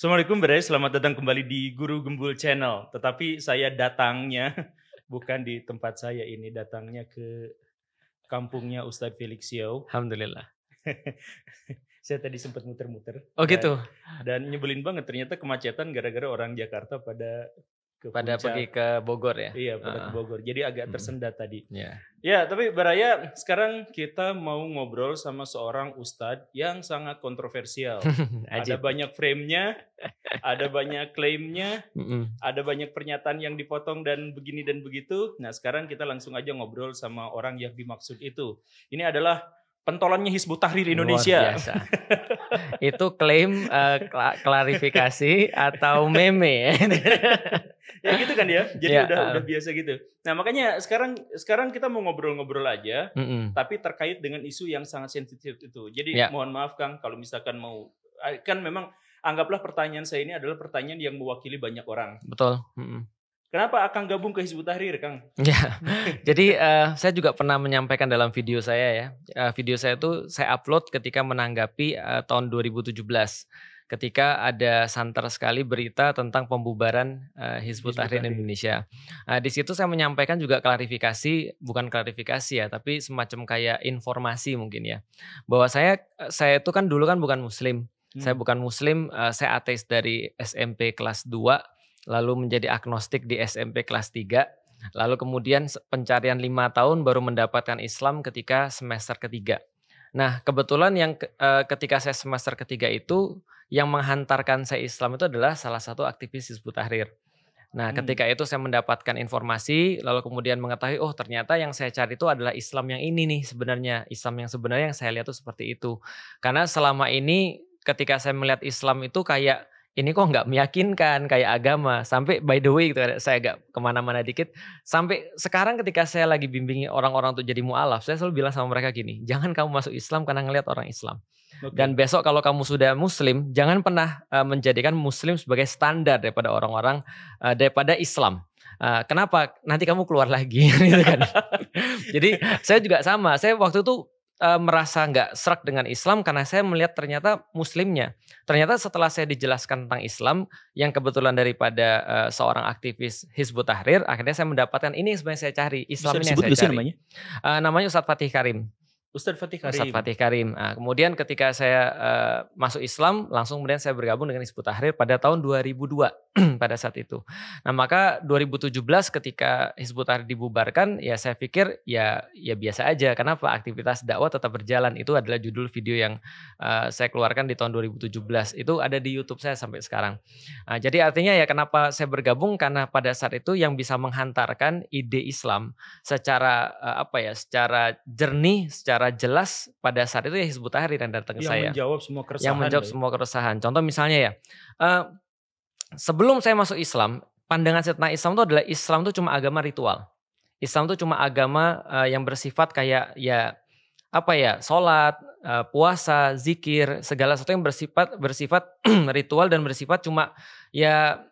Assalamualaikum Bre, selamat datang kembali di Guru Gembul Channel. Tetapi saya datangnya bukan di tempat saya ini, datangnya ke kampungnya Ustadz Felix Yo. Alhamdulillah. saya tadi sempat muter-muter. Oh gitu. dan, Dan, nyebelin banget ternyata kemacetan gara-gara orang Jakarta pada ke pada puncak. pergi ke Bogor ya. Iya, pada uh. ke ah. Bogor. Jadi agak hmm. tersendat hmm. tadi. Yeah. Ya, tapi Baraya sekarang kita mau ngobrol sama seorang ustadz yang sangat kontroversial. ada banyak frame nya ada banyak klaimnya, ada banyak pernyataan yang dipotong dan begini dan begitu. Nah, sekarang kita langsung aja ngobrol sama orang yang dimaksud itu. Ini adalah pentolannya Hizbut Tahrir Indonesia. Luar biasa. itu klaim uh, kla klarifikasi atau meme ya. gitu kan ya. Jadi ya, udah uh, udah biasa gitu. Nah, makanya sekarang sekarang kita mau ngobrol-ngobrol aja mm -mm. tapi terkait dengan isu yang sangat sensitif itu. Jadi ya. mohon maaf Kang kalau misalkan mau eh, kan memang anggaplah pertanyaan saya ini adalah pertanyaan yang mewakili banyak orang. Betul. Mm -mm. Kenapa akang gabung ke Hizbut Tahrir, Kang? Ya, jadi uh, saya juga pernah menyampaikan dalam video saya ya. Uh, video saya itu saya upload ketika menanggapi uh, tahun 2017 ketika ada santer sekali berita tentang pembubaran uh, Hizbut Tahrir Indonesia. Uh, di situ saya menyampaikan juga klarifikasi, bukan klarifikasi ya, tapi semacam kayak informasi mungkin ya, bahwa saya saya itu kan dulu kan bukan Muslim, hmm. saya bukan Muslim, uh, saya ateis dari SMP kelas 2 lalu menjadi agnostik di SMP kelas 3, lalu kemudian pencarian lima tahun baru mendapatkan Islam ketika semester ketiga. Nah, kebetulan yang eh, ketika saya semester ketiga itu yang menghantarkan saya Islam itu adalah salah satu aktivis Hizbut Tahrir. Nah, hmm. ketika itu saya mendapatkan informasi, lalu kemudian mengetahui, oh ternyata yang saya cari itu adalah Islam yang ini nih sebenarnya, Islam yang sebenarnya yang saya lihat itu seperti itu. Karena selama ini ketika saya melihat Islam itu kayak ini kok nggak meyakinkan kayak agama sampai by the way gitu saya agak kemana-mana dikit sampai sekarang ketika saya lagi bimbingi orang-orang untuk jadi mualaf saya selalu bilang sama mereka gini jangan kamu masuk Islam karena ngelihat orang Islam okay. dan besok kalau kamu sudah Muslim jangan pernah e, menjadikan Muslim sebagai standar daripada orang-orang e, daripada Islam e, kenapa nanti kamu keluar lagi gitu kan. Jadi saya juga sama. Saya waktu itu e, merasa nggak serak dengan Islam karena saya melihat ternyata Muslimnya. Ternyata setelah saya dijelaskan tentang Islam yang kebetulan daripada e, seorang aktivis Hizbut Tahrir, akhirnya saya mendapatkan ini yang sebenarnya saya cari Islamnya saya cari. Namanya? E, namanya Ustadz Fatih Karim. Ustadz Fatih Karim. Ustadz Fatih Karim. Nah, kemudian ketika saya uh, masuk Islam, langsung kemudian saya bergabung dengan Hizbut Tahrir pada tahun 2002 pada saat itu. Nah, maka 2017 ketika Hizbut Tahrir dibubarkan, ya saya pikir ya ya biasa aja. Kenapa? Aktivitas dakwah tetap berjalan. Itu adalah judul video yang uh, saya keluarkan di tahun 2017. Itu ada di YouTube saya sampai sekarang. Nah, jadi artinya ya kenapa saya bergabung karena pada saat itu yang bisa menghantarkan ide Islam secara uh, apa ya, secara jernih, secara secara jelas pada saat itu ya Hizbut Tahrir yang datang ke saya. Yang menjawab semua keresahan. Yang menjawab ya. semua keresahan. Contoh misalnya ya, uh, sebelum saya masuk Islam, pandangan saya tentang Islam itu adalah Islam itu cuma agama ritual. Islam itu cuma agama uh, yang bersifat kayak ya apa ya sholat, uh, puasa, zikir, segala sesuatu yang bersifat bersifat ritual dan bersifat cuma ya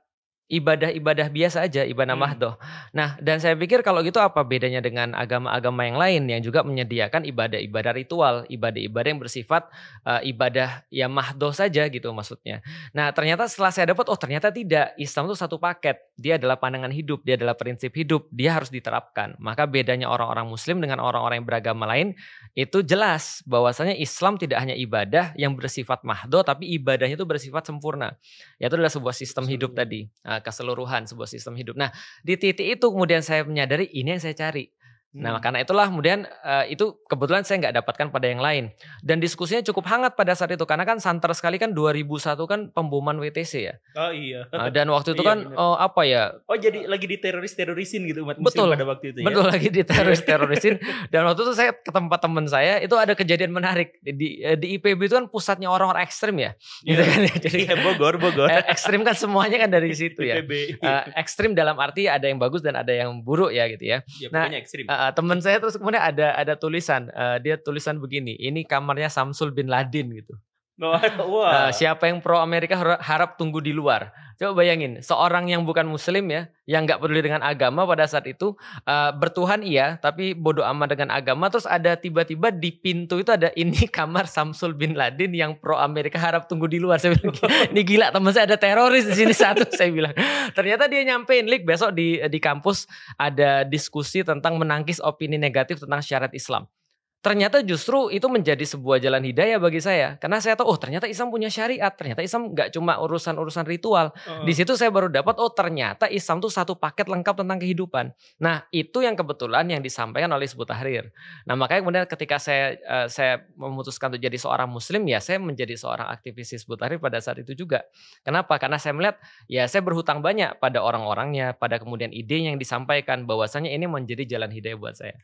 ibadah-ibadah biasa aja ibadah hmm. mahdoh. Nah, dan saya pikir kalau gitu apa bedanya dengan agama-agama yang lain yang juga menyediakan ibadah-ibadah ritual, ibadah-ibadah yang bersifat uh, ibadah ya mahdoh saja gitu maksudnya. Nah, ternyata setelah saya dapat oh ternyata tidak. Islam itu satu paket. Dia adalah pandangan hidup, dia adalah prinsip hidup, dia harus diterapkan. Maka bedanya orang-orang muslim dengan orang-orang yang beragama lain itu jelas bahwasanya Islam tidak hanya ibadah yang bersifat mahdoh tapi ibadahnya itu bersifat sempurna. Yaitu adalah sebuah sistem hidup tadi. Nah, keseluruhan sebuah sistem hidup. Nah, di titik itu kemudian saya menyadari ini yang saya cari. Nah, hmm. karena itulah kemudian uh, itu kebetulan saya nggak dapatkan pada yang lain. Dan diskusinya cukup hangat pada saat itu karena kan santer sekali kan 2001 kan pemboman WTC ya. Oh iya. Uh, dan waktu itu iya, kan oh, apa ya? Oh jadi lagi diteroris-terorisin gitu umat muslim betul, pada waktu itu ya. Betul lagi iya. diteroris-terorisin dan waktu itu saya ke tempat teman saya itu ada kejadian menarik di di eh, IPB itu kan pusatnya orang-orang ekstrim ya. Iya. Gitu kan. Ya? Jadi yeah, Bogor, Bogor. Ekstrim kan semuanya kan dari situ ya. IPB. Uh, ekstrim dalam arti ada yang bagus dan ada yang buruk ya gitu ya. ya nah, ekstrim. Uh, Nah, teman saya terus kemudian ada ada tulisan uh, dia tulisan begini ini kamarnya Samsul bin Laden gitu No, wow. uh, siapa yang pro Amerika harap tunggu di luar. Coba bayangin, seorang yang bukan Muslim ya, yang nggak peduli dengan agama pada saat itu uh, bertuhan iya, tapi bodoh amat dengan agama. Terus ada tiba-tiba di pintu itu ada ini kamar Samsul bin Laden yang pro Amerika harap tunggu di luar. Saya bilang, ini gila teman saya ada teroris di sini satu. saya bilang, ternyata dia nyampein, Lik besok di di kampus ada diskusi tentang menangkis opini negatif tentang syarat Islam ternyata justru itu menjadi sebuah jalan hidayah bagi saya karena saya tahu oh ternyata Islam punya syariat ternyata Islam nggak cuma urusan-urusan ritual uh. di situ saya baru dapat oh ternyata Islam tuh satu paket lengkap tentang kehidupan nah itu yang kebetulan yang disampaikan oleh Hizbut Tahrir nah makanya kemudian ketika saya uh, saya memutuskan untuk jadi seorang muslim ya saya menjadi seorang aktivis sebut Tahrir pada saat itu juga kenapa karena saya melihat ya saya berhutang banyak pada orang-orangnya pada kemudian ide yang disampaikan bahwasanya ini menjadi jalan hidayah buat saya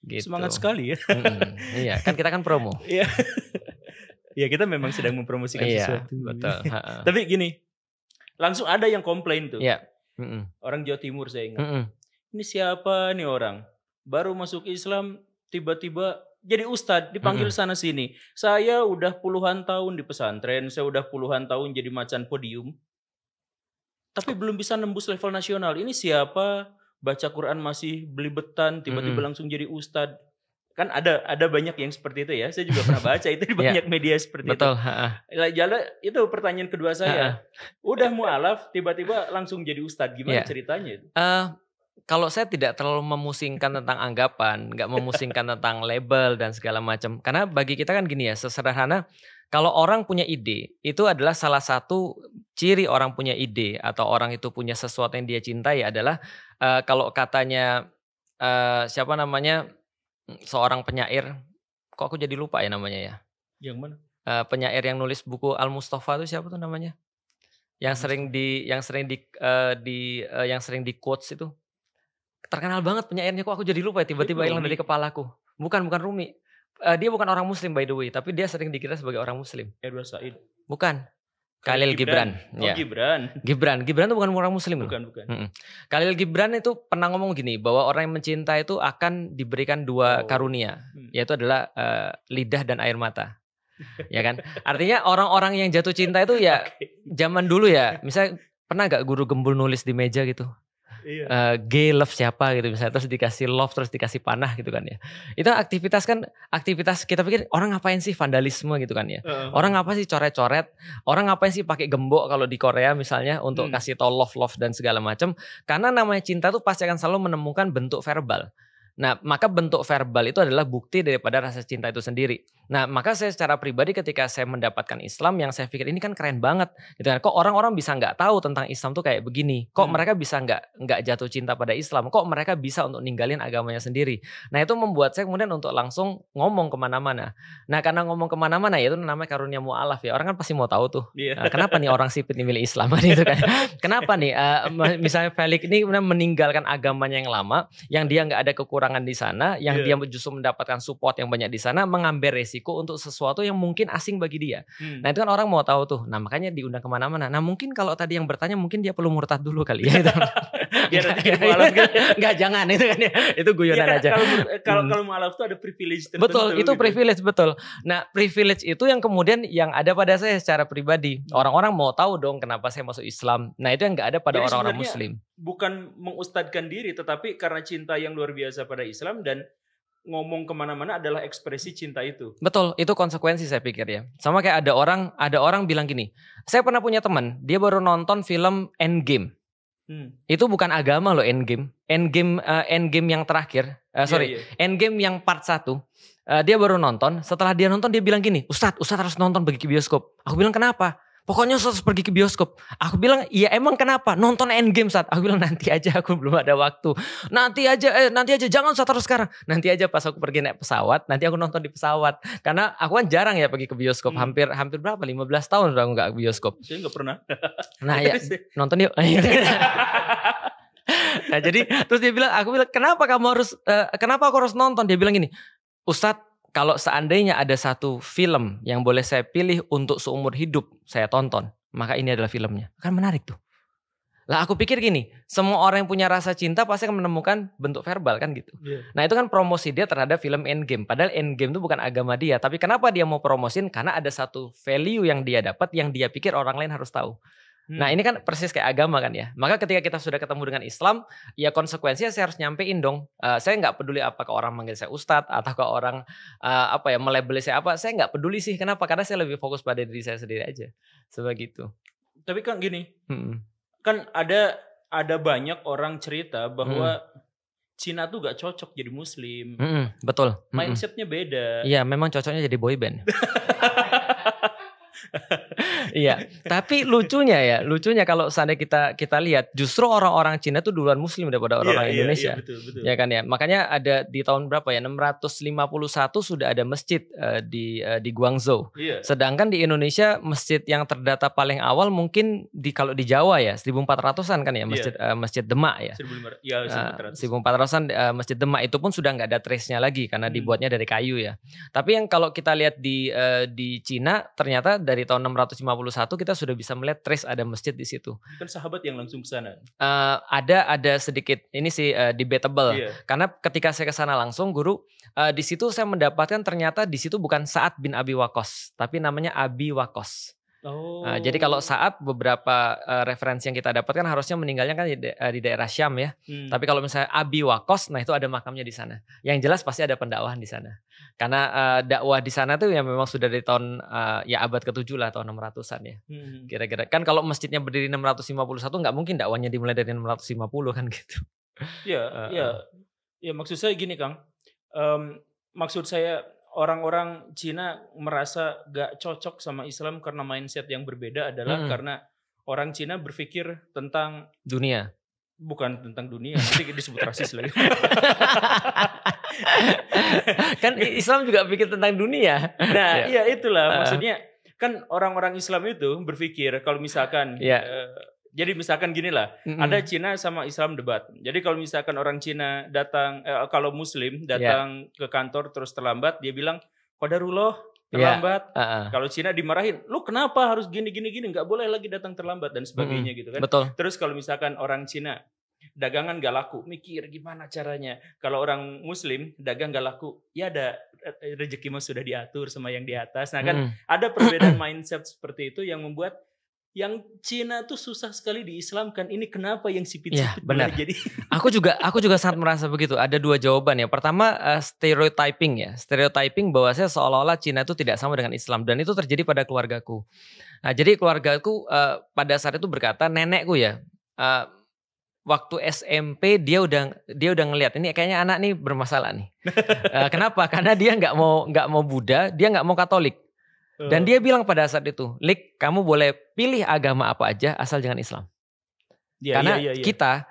Gitu. Semangat sekali ya. Mm-hmm. Iya, kan kita kan promo. Iya. ya kita memang sedang mempromosikan iya, sesuatu. Betul. Tapi gini, langsung ada yang komplain tuh. Iya. Mm-mm. Orang Jawa Timur saya ingat. Mm-mm. Ini siapa nih orang? Baru masuk Islam tiba-tiba jadi ustad dipanggil mm -mm. sana sini. Saya udah puluhan tahun di pesantren, saya udah puluhan tahun jadi macan podium. Tapi belum bisa nembus level nasional. Ini siapa? baca Quran masih belibetan tiba-tiba mm -hmm. langsung jadi Ustad kan ada ada banyak yang seperti itu ya saya juga pernah baca itu di iya. banyak media seperti Betul, itu. Betul. Jala itu pertanyaan kedua saya. Udah mualaf tiba-tiba langsung jadi Ustad gimana yeah. ceritanya? Uh, kalau saya tidak terlalu memusingkan tentang anggapan, nggak memusingkan tentang label dan segala macam. Karena bagi kita kan gini ya, sesederhana kalau orang punya ide, itu adalah salah satu ciri orang punya ide atau orang itu punya sesuatu yang dia cintai adalah uh, kalau katanya uh, siapa namanya seorang penyair, kok aku jadi lupa ya namanya ya? Yang mana? Uh, penyair yang nulis buku Al Mustafa itu siapa tuh namanya? Yang Mustafa. sering di yang sering di uh, di uh, yang sering di quotes itu terkenal banget penyairnya kok aku jadi lupa ya tiba-tiba hilang dari kepalaku. Bukan bukan Rumi. Uh, dia bukan orang muslim by the way, tapi dia sering dikira sebagai orang muslim. Edward Said. Bukan. Khalil Gibran. Gibran. Oh, ya. Gibran. Gibran. Gibran itu bukan orang muslim. Bukan, loh. bukan. Mm Khalil Gibran itu pernah ngomong gini, bahwa orang yang mencinta itu akan diberikan dua oh. karunia, hmm. yaitu adalah uh, lidah dan air mata. ya kan? Artinya orang-orang yang jatuh cinta itu ya okay. zaman dulu ya, misalnya pernah gak guru gembul nulis di meja gitu? iya. uh, gay love siapa gitu misalnya terus dikasih love terus dikasih panah gitu kan ya itu aktivitas kan aktivitas kita pikir orang ngapain sih vandalisme gitu kan ya uh -huh. orang ngapain sih coret-coret orang ngapain sih pakai gembok kalau di Korea misalnya untuk hmm. kasih tau love love dan segala macam karena namanya cinta tuh pasti akan selalu menemukan bentuk verbal nah maka bentuk verbal itu adalah bukti daripada rasa cinta itu sendiri Nah, maka saya secara pribadi ketika saya mendapatkan Islam yang saya pikir ini kan keren banget, gitu kan. Kok orang-orang bisa nggak tahu tentang Islam tuh kayak begini? Kok hmm. mereka bisa nggak nggak jatuh cinta pada Islam? Kok mereka bisa untuk ninggalin agamanya sendiri? Nah, itu membuat saya kemudian untuk langsung ngomong kemana-mana. Nah, karena ngomong kemana-mana ya itu namanya karunia mualaf ya. Orang kan pasti mau tahu tuh. Yeah. Iya. Nah, kenapa nih orang sipit ini milih Islam gitu kan? kenapa nih? Uh, misalnya Felix ini kemudian meninggalkan agamanya yang lama, yang dia nggak ada kekurangan di sana, yang yeah. dia justru mendapatkan support yang banyak di sana, mengambil resiko beresiko untuk sesuatu yang mungkin asing bagi dia. Hmm. Nah itu kan orang mau tahu tuh. Nah makanya diundang kemana-mana. Nah mungkin kalau tadi yang bertanya mungkin dia perlu murtad dulu kali ya. Gitu. Biar nggak, mualaf gitu. Enggak jangan itu kan ya. Itu guyonan ya, aja. Kalau eh, kalau, hmm. kalau mualaf itu ada privilege tertentu. Betul itu gitu. privilege betul. Nah privilege itu yang kemudian yang ada pada saya secara pribadi. Hmm. Orang-orang mau tahu dong kenapa saya masuk Islam. Nah itu yang nggak ada pada orang-orang Muslim. Bukan mengustadkan diri tetapi karena cinta yang luar biasa pada Islam dan ngomong kemana-mana adalah ekspresi cinta itu. Betul, itu konsekuensi saya pikir ya. Sama kayak ada orang, ada orang bilang gini, saya pernah punya teman, dia baru nonton film Endgame. Hmm. Itu bukan agama loh Endgame. Endgame, uh, Endgame yang terakhir, uh, sorry, yeah, iya. Endgame yang part satu Uh, dia baru nonton, setelah dia nonton dia bilang gini, ustad ustad harus nonton bagi bioskop. Aku bilang kenapa? pokoknya harus pergi ke bioskop. Aku bilang, iya emang kenapa? Nonton Endgame saat. Aku bilang nanti aja aku belum ada waktu. Nanti aja, eh, nanti aja jangan saat terus sekarang. Nanti aja pas aku pergi naik pesawat, nanti aku nonton di pesawat. Karena aku kan jarang ya pergi ke bioskop. Hmm. Hampir hampir berapa? 15 tahun sudah aku gak ke bioskop. Saya gak pernah. nah ya, nonton yuk. nah jadi terus dia bilang, aku bilang kenapa kamu harus, uh, kenapa aku harus nonton? Dia bilang gini, Ustadz kalau seandainya ada satu film yang boleh saya pilih untuk seumur hidup saya tonton, maka ini adalah filmnya. Kan menarik tuh. Lah aku pikir gini, semua orang yang punya rasa cinta pasti akan menemukan bentuk verbal kan gitu. Yeah. Nah itu kan promosi dia terhadap film Endgame. Padahal Endgame itu bukan agama dia. Tapi kenapa dia mau promosin? Karena ada satu value yang dia dapat yang dia pikir orang lain harus tahu. Nah, hmm. Nah ini kan persis kayak agama kan ya. Maka ketika kita sudah ketemu dengan Islam, ya konsekuensinya saya harus nyampein dong. Uh, saya nggak peduli apakah orang manggil saya ustadz atau ke orang uh, apa ya melebeli saya apa. Saya nggak peduli sih. Kenapa? Karena saya lebih fokus pada diri saya sendiri aja. Sebagai itu. Tapi kan gini, hmm. kan ada ada banyak orang cerita bahwa hmm. Cina tuh gak cocok jadi Muslim. Mm, betul. Hmm. Mindsetnya mm. beda. Iya, memang cocoknya jadi boyband iya, tapi lucunya ya, lucunya kalau seandainya kita kita lihat justru orang-orang Cina itu duluan muslim daripada iya, orang-orang yeah, iya, Indonesia. Yeah, betul, betul. Ya kan ya. Makanya ada di tahun berapa ya? 651 sudah ada masjid uh, di uh, di Guangzhou. Yeah. Sedangkan di Indonesia masjid yang terdata paling awal mungkin di kalau di Jawa ya 1400-an kan ya iya. masjid yeah. uh, masjid Demak ya. 1500 ya 1400. Uh, 1400-an uh, masjid Demak itu pun sudah nggak ada trace-nya lagi karena hmm. dibuatnya dari kayu ya. Tapi yang kalau kita lihat di uh, di Cina ternyata dari tahun 651 kita sudah bisa melihat trace ada masjid di situ. Kan sahabat yang langsung ke sana. Uh, ada ada sedikit ini sih uh, debatable. Yeah. Karena ketika saya ke sana langsung guru uh, di situ saya mendapatkan ternyata di situ bukan Saat bin Abi Waqqas, tapi namanya Abi Waqqas. Oh. Nah, jadi kalau saat beberapa uh, referensi yang kita dapatkan harusnya meninggalnya kan di, da eh, di daerah Syam ya. Hmm. Tapi kalau misalnya Abi Wakos, nah itu ada makamnya di sana. Yang jelas pasti ada pendakwahan di sana. Karena uh, dakwah di sana tuh yang memang sudah dari tahun uh, ya abad ke-7 lah tahun 600-an ya. kira hmm. Kira-kira kan kalau masjidnya berdiri 651 nggak mungkin dakwahnya dimulai dari 650 kan gitu. Iya, iya. Uh, ya maksud saya gini, Kang. Um, maksud saya orang-orang Cina merasa gak cocok sama Islam karena mindset yang berbeda adalah hmm. karena orang Cina berpikir tentang dunia bukan tentang dunia nanti disebut rasis lagi kan Islam juga pikir tentang dunia nah ya. iya itulah maksudnya kan orang-orang Islam itu berpikir kalau misalkan yeah. Iya jadi misalkan gini lah, mm -hmm. ada Cina sama Islam debat. Jadi kalau misalkan orang Cina datang, eh, kalau Muslim ya. datang yeah. ke kantor terus terlambat, dia bilang Ruloh ya. terlambat. Yeah. Uh -uh. Kalau Cina dimarahin, lu kenapa harus gini gini gini? Gak boleh lagi datang terlambat dan sebagainya mm -hmm. gitu kan. Betul. Terus kalau misalkan orang Cina dagangan gak laku, mikir gimana caranya. Kalau orang Muslim dagang gak laku, ya ada eh, rezeki sudah diatur sama yang di atas. Nah kan mm ada perbedaan mindset seperti itu yang membuat yang Cina tuh susah sekali diislamkan. Ini kenapa yang sipit-sipit ya, benar. jadi? aku juga aku juga sangat merasa begitu. Ada dua jawaban ya. Pertama uh, stereotyping ya. Stereotyping bahwa saya seolah-olah Cina itu tidak sama dengan Islam dan itu terjadi pada keluargaku. Nah, jadi keluargaku uh, pada saat itu berkata nenekku ya uh, waktu SMP dia udah dia udah ngelihat ini kayaknya anak nih bermasalah nih. uh, kenapa? Karena dia nggak mau nggak mau Buddha, dia nggak mau Katolik. Dan dia bilang pada saat itu, Lik, kamu boleh pilih agama apa aja asal jangan Islam. Ya, Karena ya, ya, kita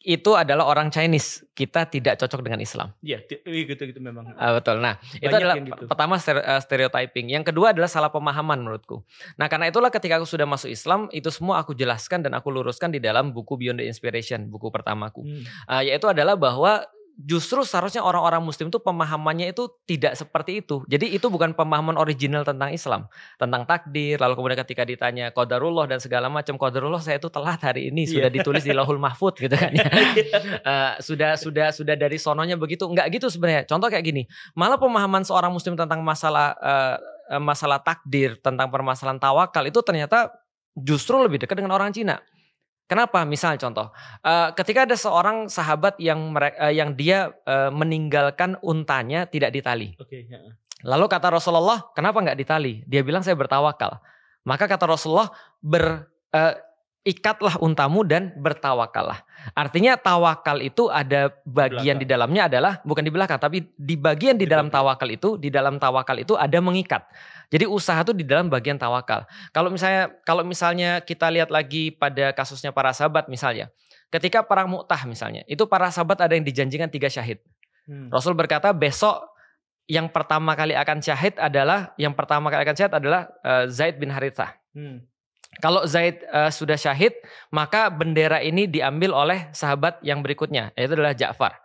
itu adalah orang Chinese, kita tidak cocok dengan Islam. Iya, gitu-gitu iya, memang. Uh, betul. Nah, Banyak itu adalah gitu. pertama eh, stereotyping. Yang kedua adalah salah pemahaman menurutku. Nah, karena itulah ketika aku sudah masuk Islam, itu semua aku jelaskan dan aku luruskan di dalam buku Beyond the Inspiration, buku pertamaku. Hmm. Uh, yaitu adalah bahwa justru seharusnya orang-orang muslim itu pemahamannya itu tidak seperti itu. Jadi itu bukan pemahaman original tentang Islam, tentang takdir, lalu kemudian ketika ditanya qadarullah dan segala macam qadarullah saya itu telat hari ini iya. sudah ditulis di Lauhul Mahfud gitu kan ya. uh, sudah sudah sudah dari sononya begitu. Enggak gitu sebenarnya. Contoh kayak gini. Malah pemahaman seorang muslim tentang masalah uh, masalah takdir, tentang permasalahan tawakal itu ternyata justru lebih dekat dengan orang Cina. Kenapa? Misal contoh, uh, ketika ada seorang sahabat yang uh, yang dia uh, meninggalkan untanya tidak ditali. Okay, ya. Lalu kata Rasulullah, kenapa nggak ditali? Dia bilang saya bertawakal. Maka kata Rasulullah ber uh, ikatlah untamu dan bertawakallah. Artinya tawakal itu ada bagian di, di dalamnya adalah bukan di belakang tapi di bagian di, di dalam belakang. tawakal itu di dalam tawakal itu ada mengikat. Jadi usaha itu di dalam bagian tawakal. Kalau misalnya kalau misalnya kita lihat lagi pada kasusnya para sahabat misalnya. Ketika para Mu'tah misalnya, itu para sahabat ada yang dijanjikan tiga syahid. Hmm. Rasul berkata besok yang pertama kali akan syahid adalah yang pertama kali akan syahid adalah uh, Zaid bin Harithah. Hmm. Kalau Zaid uh, sudah syahid, maka bendera ini diambil oleh sahabat yang berikutnya, yaitu adalah Ja'far.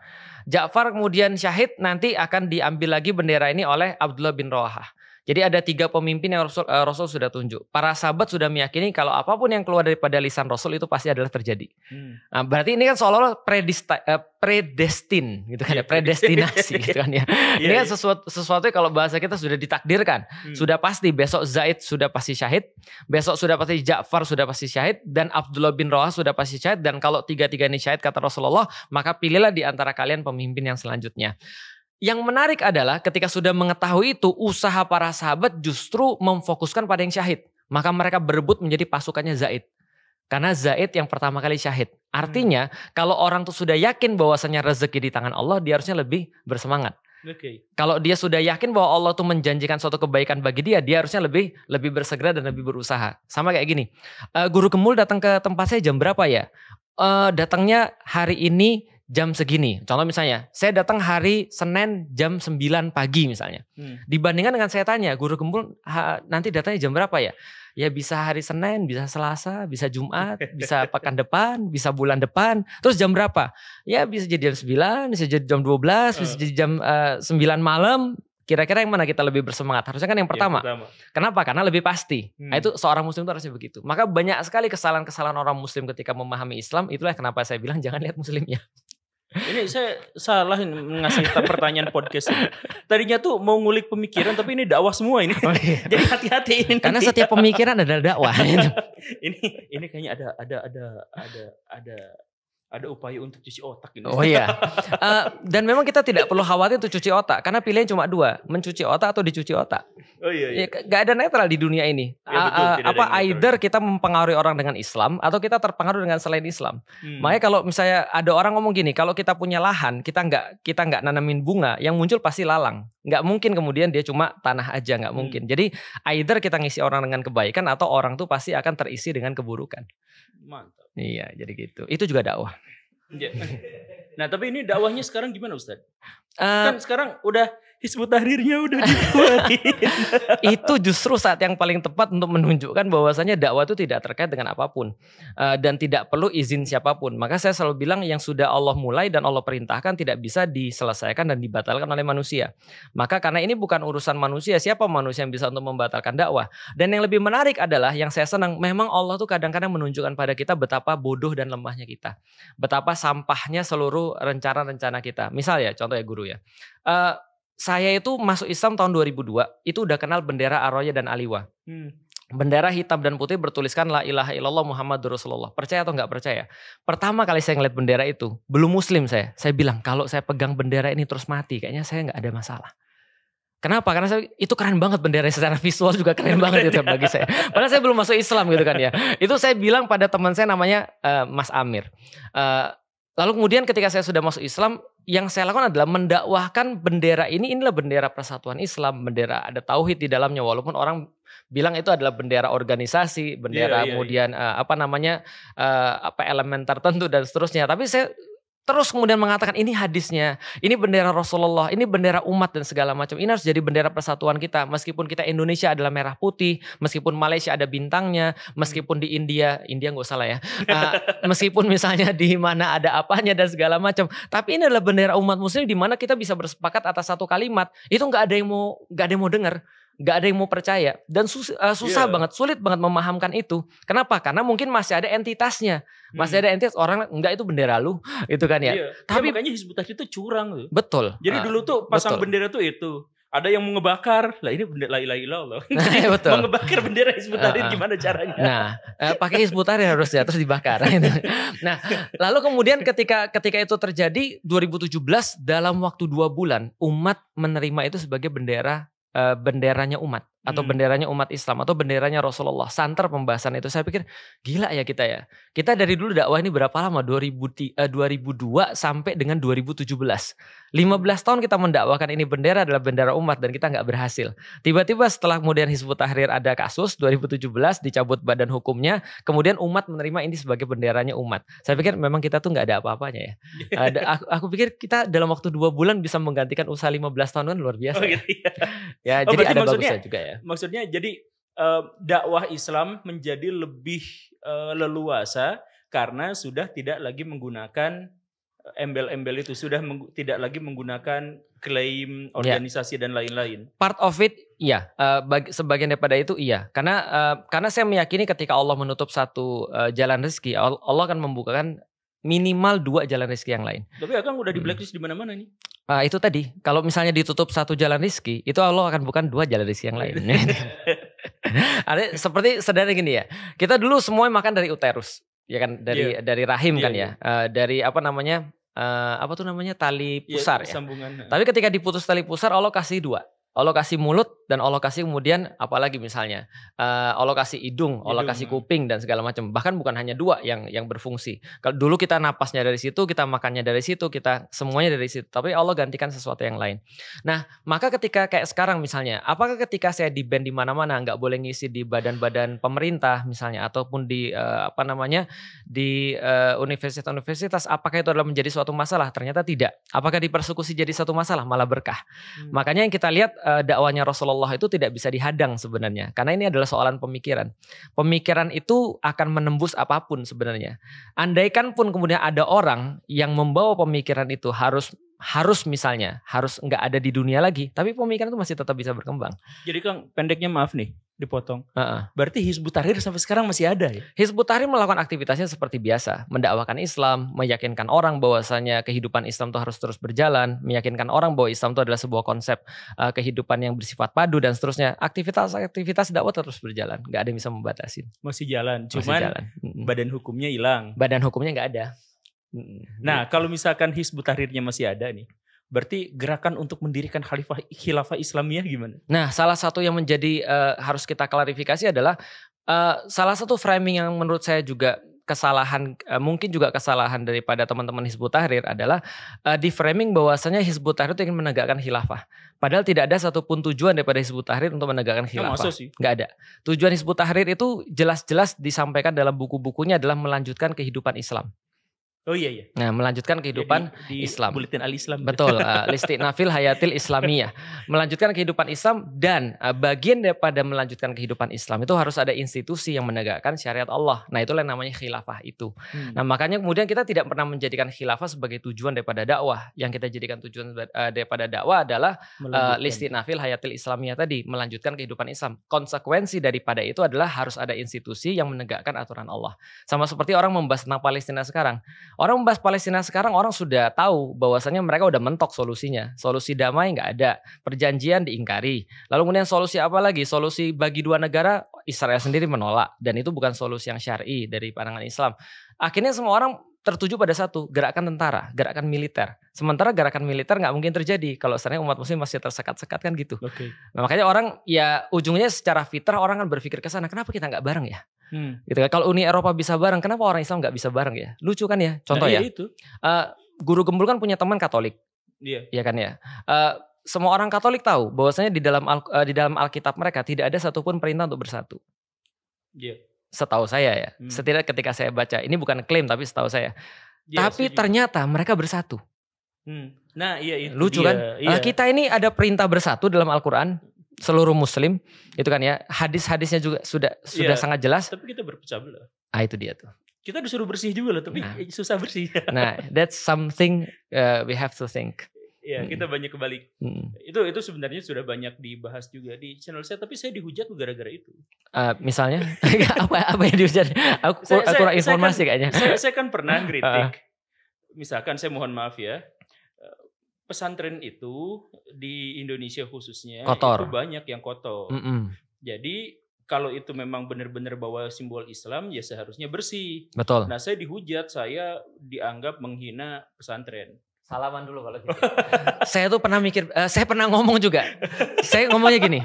Ja'far kemudian syahid nanti akan diambil lagi bendera ini oleh Abdullah bin Rawahah. Jadi ada tiga pemimpin yang Rasul, uh, Rasul sudah tunjuk. Para sahabat sudah meyakini kalau apapun yang keluar daripada lisan Rasul itu pasti adalah terjadi. Hmm. Nah, berarti ini kan seolah-olah predestin, uh, eh, predestin gitu kan ya, predestinasi gitu kan ya. Iya, ini kan iya. sesuatu, sesuatu kalau bahasa kita sudah ditakdirkan, hmm. sudah pasti besok Zaid sudah pasti syahid, besok sudah pasti Ja'far sudah pasti syahid dan Abdullah bin Rawah sudah pasti syahid dan kalau tiga-tiga ini syahid kata Rasulullah, maka pilihlah di antara kalian pemimpin yang selanjutnya. Yang menarik adalah ketika sudah mengetahui itu, usaha para sahabat justru memfokuskan pada yang syahid. Maka mereka berebut menjadi pasukannya Zaid. Karena Zaid yang pertama kali syahid. Artinya hmm. kalau orang itu sudah yakin bahwasanya rezeki di tangan Allah, dia harusnya lebih bersemangat. Okay. Kalau dia sudah yakin bahwa Allah tuh menjanjikan suatu kebaikan bagi dia, dia harusnya lebih lebih bersegera dan lebih berusaha. Sama kayak gini, uh, guru kemul datang ke tempat saya jam berapa ya? Uh, datangnya hari ini jam segini. Contoh misalnya, saya datang hari Senin jam 9 pagi misalnya. Hmm. Dibandingkan dengan saya tanya, guru gembul ha, nanti datangnya jam berapa ya? Ya bisa hari Senin, bisa Selasa, bisa Jumat, bisa pekan depan, bisa bulan depan. Terus jam berapa? Ya bisa jadi jam 9, bisa jadi jam 12, uh. bisa hmm. jadi jam uh, eh, 9 malam, kira-kira yang mana kita lebih bersemangat? Harusnya kan yang pertama. Ya, pertama. Kenapa? Karena lebih pasti. Hmm. Nah, itu seorang muslim itu harusnya begitu. Maka banyak sekali kesalahan-kesalahan orang muslim ketika memahami Islam, itulah kenapa saya bilang jangan lihat muslimnya. Ini saya salah ngasih pertanyaan podcast ini. Tadinya tuh mau ngulik pemikiran tapi ini dakwah semua ini. Oh, iya. Jadi hati-hati ini. Karena setiap pemikiran adalah dakwah. ini ini kayaknya ada ada ada ada ada ada upaya untuk cuci otak gitu. Oh iya. uh, dan memang kita tidak perlu khawatir untuk cuci otak karena pilihan cuma dua, mencuci otak atau dicuci otak. Oh iya iya. Ya, gak ada netral di dunia ini. Ya, betul, uh, apa either kita mempengaruhi orang dengan Islam atau kita terpengaruh dengan selain Islam. Hmm. Makanya kalau misalnya ada orang ngomong gini, kalau kita punya lahan, kita nggak kita nggak nanamin bunga, yang muncul pasti lalang nggak mungkin kemudian dia cuma tanah aja nggak hmm. mungkin. Hmm. Jadi either kita ngisi orang dengan kebaikan atau orang tuh pasti akan terisi dengan keburukan. Mantap. Iya, jadi gitu. Itu juga dakwah. Iya. nah, tapi ini dakwahnya sekarang gimana ustadz Uh, kan sekarang udah Hizbut Tahrirnya udah dibuat itu justru saat yang paling tepat untuk menunjukkan bahwasanya dakwah itu tidak terkait dengan apapun eh, dan tidak perlu izin siapapun. Maka saya selalu bilang yang sudah Allah mulai dan Allah perintahkan tidak bisa diselesaikan dan dibatalkan oleh manusia. Maka karena ini bukan urusan manusia, siapa manusia yang bisa untuk membatalkan dakwah? Dan yang lebih menarik adalah yang saya senang memang Allah tuh kadang-kadang menunjukkan pada kita betapa bodoh dan lemahnya kita. Betapa sampahnya seluruh rencana-rencana kita. Misal ya, contoh ya guru ya. Uh, saya itu masuk Islam tahun 2002 itu udah kenal bendera Aroya dan Aliwa. Hmm. Bendera hitam dan putih bertuliskan La ilaha illallah Muhammad Rasulullah. Percaya atau nggak percaya? Pertama kali saya ngeliat bendera itu, belum muslim saya. Saya bilang kalau saya pegang bendera ini terus mati, kayaknya saya nggak ada masalah. Kenapa? Karena saya, itu keren banget bendera secara visual juga keren banget gitu bagi saya. Padahal saya belum masuk Islam gitu kan ya. Itu saya bilang pada teman saya namanya uh, Mas Amir. Uh, Lalu kemudian ketika saya sudah masuk Islam, yang saya lakukan adalah mendakwahkan bendera ini inilah bendera persatuan Islam, bendera ada tauhid di dalamnya walaupun orang bilang itu adalah bendera organisasi, bendera yeah, yeah, iya. kemudian yeah. Uh, apa namanya uh, apa elemen tertentu dan seterusnya. Tapi saya terus kemudian mengatakan ini hadisnya, ini bendera Rasulullah, ini bendera umat dan segala macam. Ini harus jadi bendera persatuan kita. Meskipun kita Indonesia adalah merah putih, meskipun Malaysia ada bintangnya, meskipun di India, India nggak salah ya, uh, meskipun misalnya di mana ada apanya dan segala macam. Tapi ini adalah bendera umat Muslim di mana kita bisa bersepakat atas satu kalimat. Itu nggak ada yang mau nggak ada yang mau dengar gak ada yang mau percaya dan sus, uh, susah yeah. banget sulit banget memahamkan itu kenapa karena mungkin masih ada entitasnya masih hmm. ada entitas orang enggak itu bendera lu itu kan ya yeah. Iya, tapi ya, makanya hizbut itu curang tuh betul jadi uh, dulu tuh pasang betul. bendera tuh itu ada yang mau ngebakar lah ini bendera la ilaha illallah nah, iya, betul mau ngebakar bendera hizbut tahrir uh, gimana caranya nah uh, pakai hizbut harus harusnya terus dibakar nah lalu kemudian ketika ketika itu terjadi 2017 dalam waktu dua bulan umat menerima itu sebagai bendera Eh, benderanya umat atau hmm. benderanya umat Islam atau benderanya Rasulullah. Santer pembahasan itu saya pikir gila ya kita ya. Kita dari dulu dakwah ini berapa lama? 2000, uh, 2002 sampai dengan 2017. 15 tahun kita mendakwakan ini bendera adalah bendera umat dan kita nggak berhasil. Tiba-tiba setelah kemudian Hizbut Tahrir ada kasus 2017 dicabut badan hukumnya, kemudian umat menerima ini sebagai benderanya umat. Saya pikir memang kita tuh nggak ada apa-apanya ya. Iya. Ada, aku, aku pikir kita dalam waktu dua bulan bisa menggantikan usaha 15 tahun kan luar biasa. Oh, gitu, ya. ya oh, jadi ada bagusnya juga ya. Ya. Maksudnya jadi uh, dakwah Islam menjadi lebih uh, leluasa karena sudah tidak lagi menggunakan eh, embel-embel itu sudah meng, tidak lagi menggunakan klaim ya. organisasi yeah. dan lain-lain. Part of it, iya. Uh, sebagian daripada itu, iya. Karena uh, karena saya meyakini ketika Allah menutup satu uh, jalan rezeki, Allah akan membukakan minimal dua jalan rezeki yang lain. Tapi akan udah di hmm. blacklist hmm. di mana-mana nih. Uh, itu tadi kalau misalnya ditutup satu jalan rizki itu Allah akan bukan dua jalan rizki yang lain. Ada seperti sederhana gini ya. Kita dulu semua makan dari uterus, ya kan dari yeah. dari rahim yeah, kan ya, uh, dari apa namanya uh, apa tuh namanya tali iya, pusar ya. ya. Tapi ketika diputus tali pusar Allah kasih dua alokasi mulut dan alokasi kemudian apalagi misalnya uh, alokasi hidung, hidung, alokasi kuping dan segala macam. Bahkan bukan hanya dua yang yang berfungsi. Kalau dulu kita napasnya dari situ, kita makannya dari situ, kita semuanya dari situ. Tapi Allah gantikan sesuatu yang lain. Nah, maka ketika kayak sekarang misalnya, apakah ketika saya di band di mana-mana nggak boleh ngisi di badan-badan pemerintah misalnya ataupun di uh, apa namanya di eh, universitas-universitas, uh, apakah itu adalah menjadi suatu masalah? Ternyata tidak. Apakah di persekusi jadi satu masalah? Malah berkah. Hmm. Makanya yang kita lihat uh, dakwahnya Rasulullah itu tidak bisa dihadang sebenarnya karena ini adalah soalan pemikiran. Pemikiran itu akan menembus apapun sebenarnya. Andaikan pun kemudian ada orang yang membawa pemikiran itu harus harus misalnya harus nggak ada di dunia lagi, tapi pemikiran itu masih tetap bisa berkembang. Jadi Kang, pendeknya maaf nih, dipotong. Uh-uh. Berarti Hizbut Tahrir sampai sekarang masih ada ya? Hizbut Tahrir melakukan aktivitasnya seperti biasa, mendakwakan Islam, meyakinkan orang bahwasanya kehidupan Islam itu harus terus berjalan, meyakinkan orang bahwa Islam itu adalah sebuah konsep uh, kehidupan yang bersifat padu dan seterusnya. Aktivitas-aktivitas dakwah terus berjalan, nggak ada yang bisa membatasi. Masih jalan, cuman masih jalan. badan hukumnya hilang. Badan hukumnya nggak ada. Nah, kalau misalkan Hizbut Tahrirnya masih ada nih, Berarti gerakan untuk mendirikan khalifah khilafah Islamiyah gimana? Nah, salah satu yang menjadi uh, harus kita klarifikasi adalah uh, salah satu framing yang menurut saya juga kesalahan uh, mungkin juga kesalahan daripada teman-teman Hizbut Tahrir adalah uh, di framing bahwasanya Hizbut Tahrir itu ingin menegakkan khilafah. Padahal tidak ada satupun tujuan daripada Hizbut Tahrir untuk menegakkan khilafah. Ya, sih. Gak ada. Tujuan Hizbut Tahrir itu jelas-jelas disampaikan dalam buku-bukunya adalah melanjutkan kehidupan Islam. Oh iya iya. Nah, melanjutkan kehidupan Jadi, Islam. Buletin Al Islam. Betul, uh, eh, Listik Nafil Hayatil Islamiyah. Melanjutkan kehidupan Islam dan uh, bagian daripada melanjutkan kehidupan Islam itu harus ada institusi yang menegakkan syariat Allah. Nah, itulah yang namanya khilafah itu. Hmm. Nah, makanya kemudian kita tidak pernah menjadikan khilafah sebagai tujuan daripada dakwah. Yang kita jadikan tujuan eh, daripada dakwah adalah uh, Listik Nafil Hayatil Islamiyah tadi, melanjutkan kehidupan Islam. Konsekuensi daripada itu adalah harus ada institusi yang menegakkan aturan Allah. Sama seperti orang membahas tentang Palestina sekarang Orang membahas Palestina sekarang orang sudah tahu bahwasannya mereka udah mentok solusinya. Solusi damai nggak ada, perjanjian diingkari. Lalu kemudian solusi apa lagi? Solusi bagi dua negara Israel sendiri menolak dan itu bukan solusi yang syar'i dari pandangan Islam. Akhirnya semua orang tertuju pada satu gerakan tentara, gerakan militer. Sementara gerakan militer nggak mungkin terjadi kalau sebenarnya umat muslim masih tersekat-sekat kan gitu. Okay. Nah, makanya orang ya ujungnya secara fitrah orang kan berpikir ke sana, kenapa kita nggak bareng ya? Hmm. Gitu kan. Kalau Uni Eropa bisa bareng, kenapa orang Islam nggak bisa bareng ya? Lucu kan ya? Nah, contoh nah, ya. Itu. Uh, Guru Gembul kan punya teman Katolik. Iya. Iya kan ya. Uh, semua orang Katolik tahu bahwasanya di dalam uh, di dalam Alkitab mereka tidak ada satupun perintah untuk bersatu. Iya setahu saya ya. Hmm. Setidaknya ketika saya baca, ini bukan klaim tapi setahu saya. Ya, tapi setuju. ternyata mereka bersatu. Hmm. Nah, iya itu lucu dia. kan? Iya. Nah, kita ini ada perintah bersatu dalam Al-Qur'an seluruh muslim itu kan ya. Hadis-hadisnya juga sudah sudah iya. sangat jelas. Tapi kita berpecah belah. Ah itu dia tuh. Kita disuruh bersih juga loh, tapi nah. susah bersih. nah, that's something uh, we have to think. Iya, hmm. kita banyak kebalik. Hmm. Itu itu sebenarnya sudah banyak dibahas juga di channel saya, tapi saya dihujat gara-gara itu. Uh, misalnya apa apa yang dihujat? Aku, saya, aku kurang saya, informasi saya kan, kayaknya. Saya, saya kan pernah kritik. Uh. Misalkan saya mohon maaf ya. Eh, pesantren itu di Indonesia khususnya kotor. itu banyak yang kotor. Mm -mm. Jadi kalau itu memang benar-benar bawa simbol Islam ya seharusnya bersih. Betul. Nah, saya dihujat, saya dianggap menghina pesantren. Salaman dulu kalau gitu. saya tuh pernah mikir, uh, saya pernah ngomong juga. saya ngomongnya gini.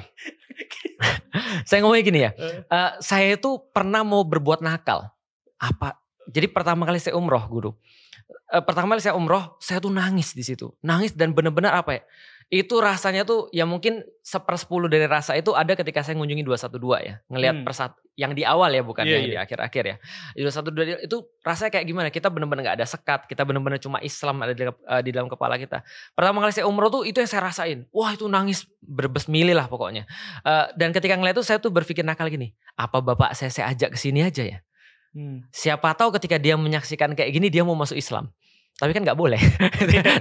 saya ngomongnya gini ya. Uh, saya itu pernah mau berbuat nakal. Apa? Jadi pertama kali saya umroh guru. Uh, pertama kali saya umroh, saya tuh nangis di situ. Nangis dan bener-bener apa ya? itu rasanya tuh ya mungkin sepersepuluh dari rasa itu ada ketika saya ngunjungi 212 ya. Ngelihat hmm. persat yang di awal ya bukan yeah, yang yeah. di iya. akhir-akhir ya. 212 itu rasanya kayak gimana? Kita bener-bener gak ada sekat, kita bener-bener cuma Islam ada di, uh, di dalam kepala kita. Pertama kali saya umroh tuh itu yang saya rasain. Wah, itu nangis berbes milih lah pokoknya. Uh, dan ketika ngeliat tuh saya tuh berpikir nakal gini, apa bapak saya saya ajak ke sini aja ya? Hmm. Siapa tahu ketika dia menyaksikan kayak gini dia mau masuk Islam tapi kan nggak boleh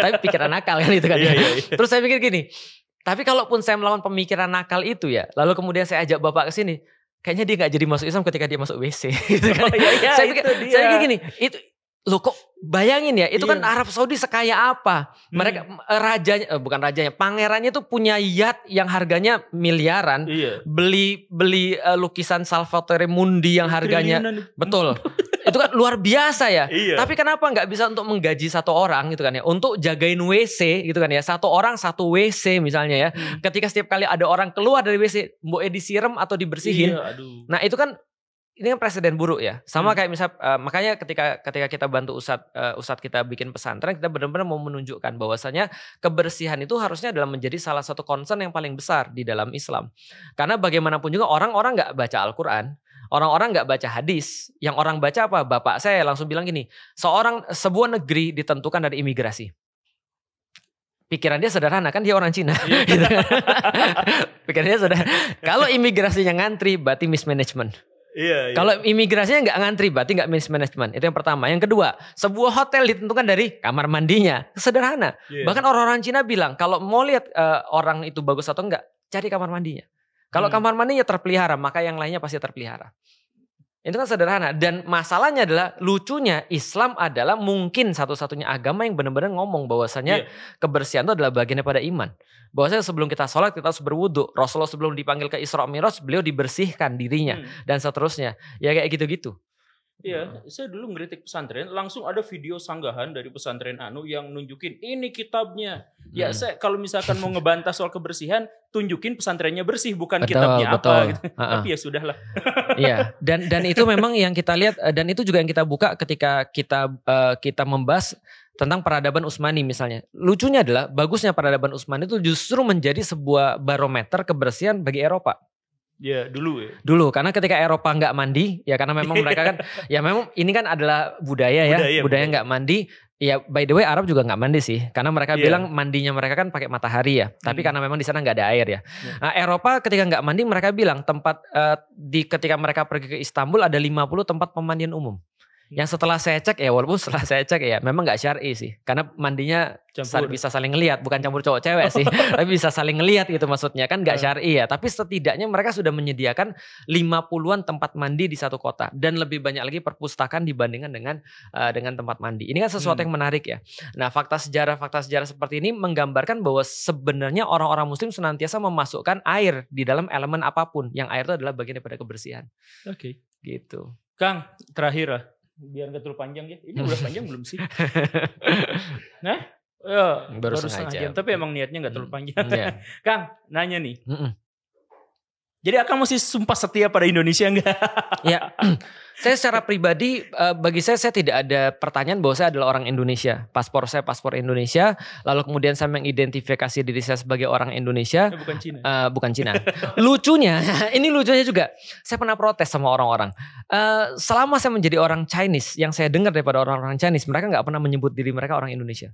tapi pikiran nakal kan itu kan yeah, yeah, yeah. terus saya pikir gini tapi kalaupun saya melawan pemikiran nakal itu ya lalu kemudian saya ajak bapak ke sini kayaknya dia nggak jadi masuk Islam ketika dia masuk WC gitu kan. oh, iya, iya, saya pikir dia. saya pikir gini itu lo kok bayangin ya itu kan iya. kan Arab Saudi sekaya apa mereka hmm. Eh, rajanya eh, bukan rajanya pangerannya tuh punya yacht yang harganya miliaran iya. beli beli uh, lukisan Salvatore Mundi yang harganya betul itu kan luar biasa ya. Iya. Tapi kenapa nggak bisa untuk menggaji satu orang gitu kan ya? Untuk jagain WC gitu kan ya. Satu orang satu WC misalnya ya. Hmm. Ketika setiap kali ada orang keluar dari WC, mau disiram atau dibersihin. Iya, aduh. Nah, itu kan ini kan presiden buruk ya. Sama hmm. kayak misal uh, makanya ketika ketika kita bantu ustad uh, ustad kita bikin pesantren kita benar-benar mau menunjukkan bahwasanya kebersihan itu harusnya adalah menjadi salah satu concern yang paling besar di dalam Islam. Karena bagaimanapun juga orang-orang nggak baca Al-Qur'an, Orang-orang nggak baca hadis. Yang orang baca apa? Bapak saya langsung bilang gini, seorang sebuah negeri ditentukan dari imigrasi. Pikiran dia sederhana kan dia orang Cina. Iya. gitu. Kan. Pikirannya sederhana. Kalau imigrasinya ngantri berarti mismanagement. Iya, iya. Kalau imigrasinya nggak ngantri berarti nggak mismanagement. Itu yang pertama. Yang kedua, sebuah hotel ditentukan dari kamar mandinya. Sederhana. Yeah. Bahkan orang-orang Cina bilang kalau mau lihat uh, orang itu bagus atau enggak, cari kamar mandinya. Kalau hmm. kamar mandinya terpelihara, maka yang lainnya pasti terpelihara. Itu kan sederhana. Dan masalahnya adalah lucunya Islam adalah mungkin satu-satunya agama yang benar-benar ngomong bahwasanya yeah. kebersihan itu adalah bagian daripada iman. Bahwasanya sebelum kita sholat kita harus berwudu. Rasulullah sebelum dipanggil ke Isra Mi'raj beliau dibersihkan dirinya hmm. dan seterusnya. Ya kayak gitu-gitu. Iya, hmm. saya dulu ngeritik pesantren, langsung ada video sanggahan dari pesantren Anu yang nunjukin ini kitabnya. Ya, hmm. Ya, saya kalau misalkan mau ngebantah soal kebersihan, tunjukin pesantrennya bersih bukan betul, kitabnya betul. apa gitu. Uh-uh. Tapi ya sudahlah. Iya, dan dan itu memang yang kita lihat eh, dan itu juga yang kita buka ketika kita uh, kita membahas tentang peradaban Utsmani misalnya. Lucunya adalah bagusnya peradaban Utsmani itu justru menjadi sebuah barometer kebersihan bagi Eropa. Ya dulu ya. Dulu karena ketika Eropa nggak mandi ya karena memang mereka kan ya memang ini kan adalah budaya ya budaya, budaya nggak mandi ya by the way Arab juga nggak mandi sih karena mereka yeah. bilang mandinya mereka kan pakai matahari ya tapi hmm. karena memang di sana nggak ada air ya. Yeah. Nah, Eropa ketika nggak mandi mereka bilang tempat uh, di ketika mereka pergi ke Istanbul ada 50 tempat pemandian umum. Yang setelah saya cek ya walaupun setelah saya cek ya memang nggak syar'i sih. Karena mandinya sal bisa saling ngelihat, bukan campur cowok cewek sih, tapi bisa saling ngelihat gitu maksudnya kan nggak eh. syar'i ya. Tapi setidaknya mereka sudah menyediakan 50-an tempat mandi di satu kota dan lebih banyak lagi perpustakaan dibandingkan dengan uh, dengan tempat mandi. Ini kan sesuatu hmm. yang menarik ya. Nah, fakta sejarah fakta sejarah seperti ini menggambarkan bahwa sebenarnya orang-orang muslim senantiasa memasukkan air di dalam elemen apapun. Yang air itu adalah bagian daripada kebersihan. Oke. Okay. Gitu. Kang, terakhir ah biar nggak terlalu panjang ya. Ini udah panjang belum sih? nah, Ya, baru, baru setengah jam. jam. Tapi emang niatnya nggak terlalu hmm. panjang. Mm, iya. yeah. Kang, nanya nih. Mm -mm. Jadi akan masih sumpah setia pada Indonesia enggak? ya. saya secara pribadi uh, bagi saya saya tidak ada pertanyaan bahwa saya adalah orang Indonesia. Paspor saya paspor Indonesia, lalu kemudian saya mengidentifikasi diri saya sebagai orang Indonesia. Eh, bukan Cina. Uh, bukan Cina. lucunya, ini lucunya juga. Saya pernah protes sama orang-orang. Uh, selama saya menjadi orang Chinese, yang saya dengar daripada orang-orang Chinese, mereka nggak pernah menyebut diri mereka orang Indonesia.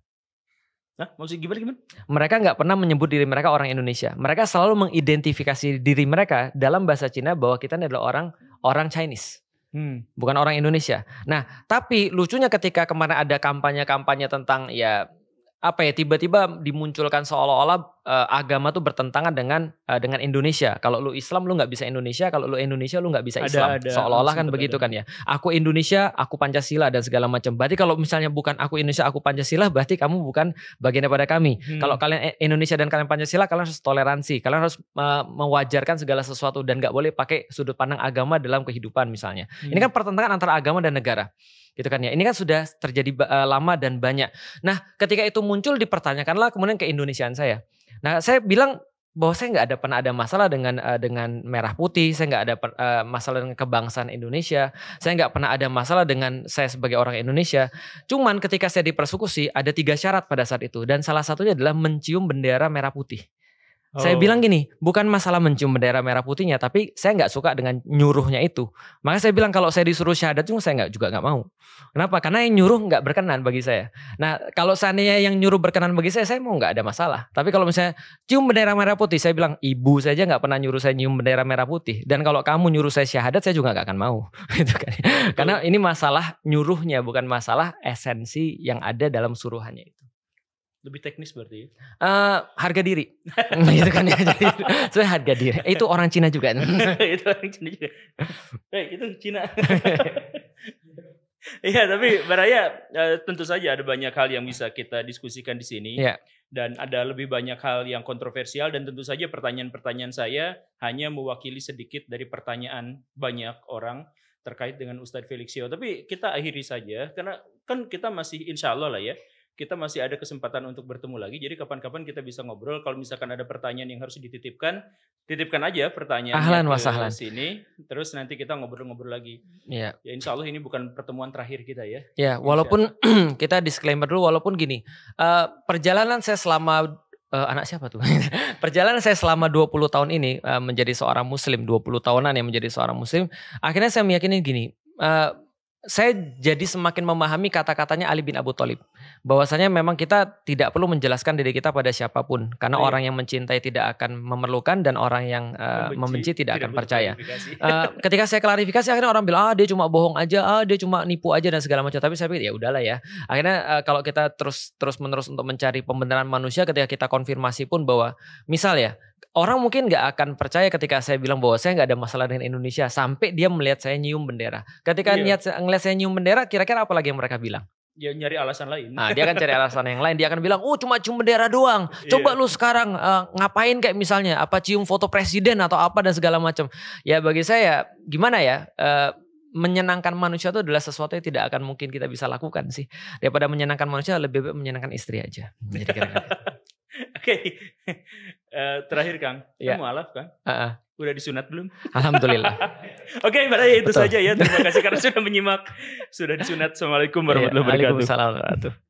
Nah, maksudnya gimana gimana? Mereka nggak pernah menyebut diri mereka orang Indonesia. Mereka selalu mengidentifikasi diri mereka dalam bahasa Cina bahwa kita adalah orang orang Chinese. Hmm. Bukan orang Indonesia. Nah, tapi lucunya ketika kemarin ada kampanye-kampanye tentang ya apa ya tiba-tiba dimunculkan seolah-olah uh, agama tuh bertentangan dengan uh, dengan Indonesia. Kalau lu Islam lu nggak bisa Indonesia, kalau lu Indonesia lu nggak bisa Islam. Seolah-olah kan begitu kan ya. Aku Indonesia, aku Pancasila dan segala macam. Berarti kalau misalnya bukan aku Indonesia, aku Pancasila, berarti kamu bukan bagian daripada kami. Hmm. Kalau kalian eh, Indonesia dan kalian Pancasila, kalian harus toleransi. Kalian harus uh, mewajarkan segala sesuatu dan nggak boleh pakai sudut pandang agama dalam kehidupan misalnya. Hmm. Ini kan pertentangan antara agama dan negara gitu kan ya. Ini kan sudah terjadi lama dan banyak. Nah, ketika itu muncul dipertanyakanlah kemudian ke Indonesiaan saya. Nah, saya bilang bahwa saya nggak ada pernah ada masalah dengan uh, dengan merah putih, saya nggak ada per, uh, masalah dengan kebangsaan Indonesia, saya nggak pernah ada masalah dengan saya sebagai orang Indonesia. Cuman ketika saya dipersekusi ada tiga syarat pada saat itu dan salah satunya adalah mencium bendera merah putih. Saya oh. bilang gini, bukan masalah mencium bendera merah putihnya, tapi saya nggak suka dengan nyuruhnya itu. Maka saya bilang kalau saya disuruh syahadat juga saya nggak juga nggak mau. Kenapa? Karena yang nyuruh nggak berkenan bagi saya. Nah kalau seandainya yang nyuruh berkenan bagi saya, saya mau nggak ada masalah. Tapi kalau misalnya cium bendera merah putih, saya bilang ibu saja nggak pernah nyuruh saya nyium bendera merah putih. Dan kalau kamu nyuruh saya syahadat, saya juga nggak akan mau. Gitu kan. Karena ini masalah nyuruhnya, bukan masalah esensi yang ada dalam suruhannya itu lebih teknis berarti uh, harga diri itu kan ya jadi harga diri eh, itu orang Cina juga itu orang Cina juga hey, eh, itu Cina Iya, tapi Baraya tentu saja ada banyak hal yang bisa kita diskusikan di sini. ya. Dan ada lebih banyak hal yang kontroversial dan tentu saja pertanyaan-pertanyaan saya hanya mewakili sedikit dari pertanyaan banyak orang terkait dengan Ustadz Felixio. Tapi kita akhiri saja karena kan kita masih insya Allah lah ya kita masih ada kesempatan untuk bertemu lagi. Jadi kapan-kapan kita bisa ngobrol. Kalau misalkan ada pertanyaan yang harus dititipkan, titipkan aja pertanyaan ahlan, ke ahlan. sini. Terus nanti kita ngobrol-ngobrol lagi. Ya. ya insya Allah ini bukan pertemuan terakhir kita ya. Ya walaupun kita disclaimer dulu, walaupun gini. Uh, perjalanan saya selama uh, anak siapa tuh? Perjalanan saya selama 20 tahun ini uh, menjadi seorang muslim, 20 tahunan yang menjadi seorang muslim, akhirnya saya meyakini gini, uh, saya jadi semakin memahami kata-katanya Ali bin Abu Thalib bahwasanya memang kita tidak perlu menjelaskan diri kita pada siapapun karena Ayo. orang yang mencintai tidak akan memerlukan dan orang yang uh, membenci, membenci tidak, tidak akan percaya. Uh, ketika saya klarifikasi akhirnya orang bilang ah dia cuma bohong aja, ah dia cuma nipu aja dan segala macam. Tapi saya pikir ya udahlah ya. Akhirnya uh, kalau kita terus terus menerus untuk mencari pembenaran manusia ketika kita konfirmasi pun bahwa misal ya orang mungkin nggak akan percaya ketika saya bilang bahwa saya nggak ada masalah dengan Indonesia sampai dia melihat saya nyium bendera. Ketika yeah. niat ngelihat saya nyium bendera, kira-kira apa lagi yang mereka bilang? Dia ya, nyari alasan lain. Nah, dia akan cari alasan yang lain. Dia akan bilang, oh cuma cium bendera doang. Iya. Coba yeah. lu sekarang uh, ngapain kayak misalnya apa cium foto presiden atau apa dan segala macam. Ya bagi saya gimana ya? Uh, menyenangkan manusia itu adalah sesuatu yang tidak akan mungkin kita bisa lakukan sih. Daripada menyenangkan manusia lebih baik menyenangkan istri aja. Oke. Eh, terakhir Kang, ya. Yeah. mualaf kan? Uh-uh. Udah disunat belum? Alhamdulillah. Oke, okay, berarti itu Betul. saja ya. Terima kasih karena sudah menyimak. Sudah disunat. Assalamualaikum warahmatullahi iya, wabarakatuh.